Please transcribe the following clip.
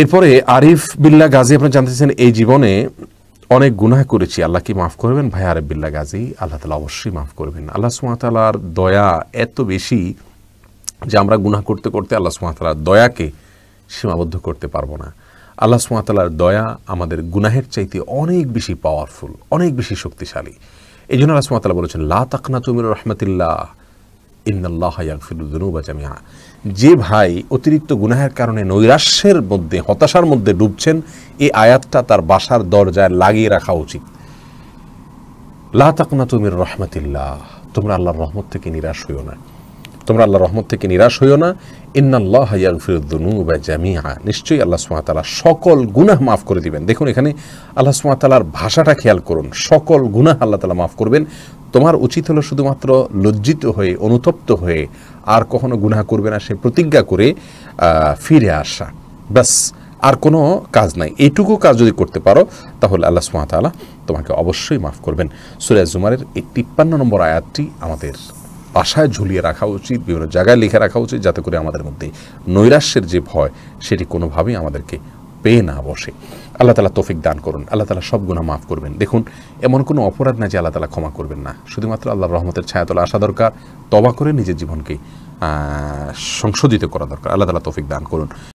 এরপরে আরিফ বিল্লা গাজী আপনি জানতেছেন এই জীবনে অনেক গুনাহ করেছি আল্লাহ কি মাফ করবেন ভাই আরিফ বিল্লা গাজী আল্লাহ তালা অবশ্যই মাফ করবেন আল্লাহ সুমাতালার দয়া এত বেশি যে আমরা গুনাহ করতে করতে আল্লাহ সুমাতালার দয়াকে সীমাবদ্ধ করতে পারবো না আল্লাহ সুমাতালার দয়া আমাদের গুনাহের চাইতে অনেক বেশি পাওয়ারফুল অনেক বেশি শক্তিশালী এই জন্য আল্লাহ সুমাতালা বলেছেন লা তাকনা তুমির রহমতিল্লাহ ইন্নাল্লাহ যে ভাই অতিরিক্ত গুনাহের কারণে নৈরাশ্যের মধ্যে হতাশার মধ্যে ডুবছেন এই আয়াতটা তার বাসার দরজায় লাগিয়ে রাখা উচিত লা তুমির রহমতিল্লাহ তোমরা আল্লাহর রহমত থেকে নিরাশ হইও না তোমরা আল্লাহ রহমত থেকে নিরাশ হইও না ইন্নাল্লাহ ইয়াগফিরুদ্দনুবা জামিয়া নিশ্চয়ই আল্লাহ সুমাতালা সকল গুনাহ মাফ করে দিবেন দেখুন এখানে আল্লাহ সুমাতালার ভাষাটা খেয়াল করুন সকল গুনাহ আল্লাহ তালা মাফ করবেন তোমার উচিত হলো শুধুমাত্র লজ্জিত হয়ে অনুতপ্ত হয়ে আর কখনো গুনাহ করবে না সে প্রতিজ্ঞা করে ফিরে আসা ব্যাস আর কোনো কাজ নাই এইটুকু কাজ যদি করতে পারো তাহলে আল্লাহ সুমাতালা তোমাকে অবশ্যই মাফ করবেন সুরিয়া জুমারের এই তিপ্পান্ন নম্বর আয়াতটি আমাদের বাসায় ঝুলিয়ে রাখা উচিত বিভিন্ন জায়গায় লিখে রাখা উচিত যাতে করে আমাদের মধ্যে নৈরাশ্যের যে ভয় সেটি কোনোভাবেই আমাদেরকে পেয়ে না বসে আল্লাহ তালা তৌফিক দান করুন আল্লাহ তালা সব গুণা মাফ করবেন দেখুন এমন কোনো অপরাধ না যে আল্লাহ তালা ক্ষমা করবেন না শুধুমাত্র আল্লাহ রহমতের ছায়াতলা আসা দরকার তবা করে নিজের জীবনকে সংশোধিত করা দরকার আল্লাহ তালা তৌফিক দান করুন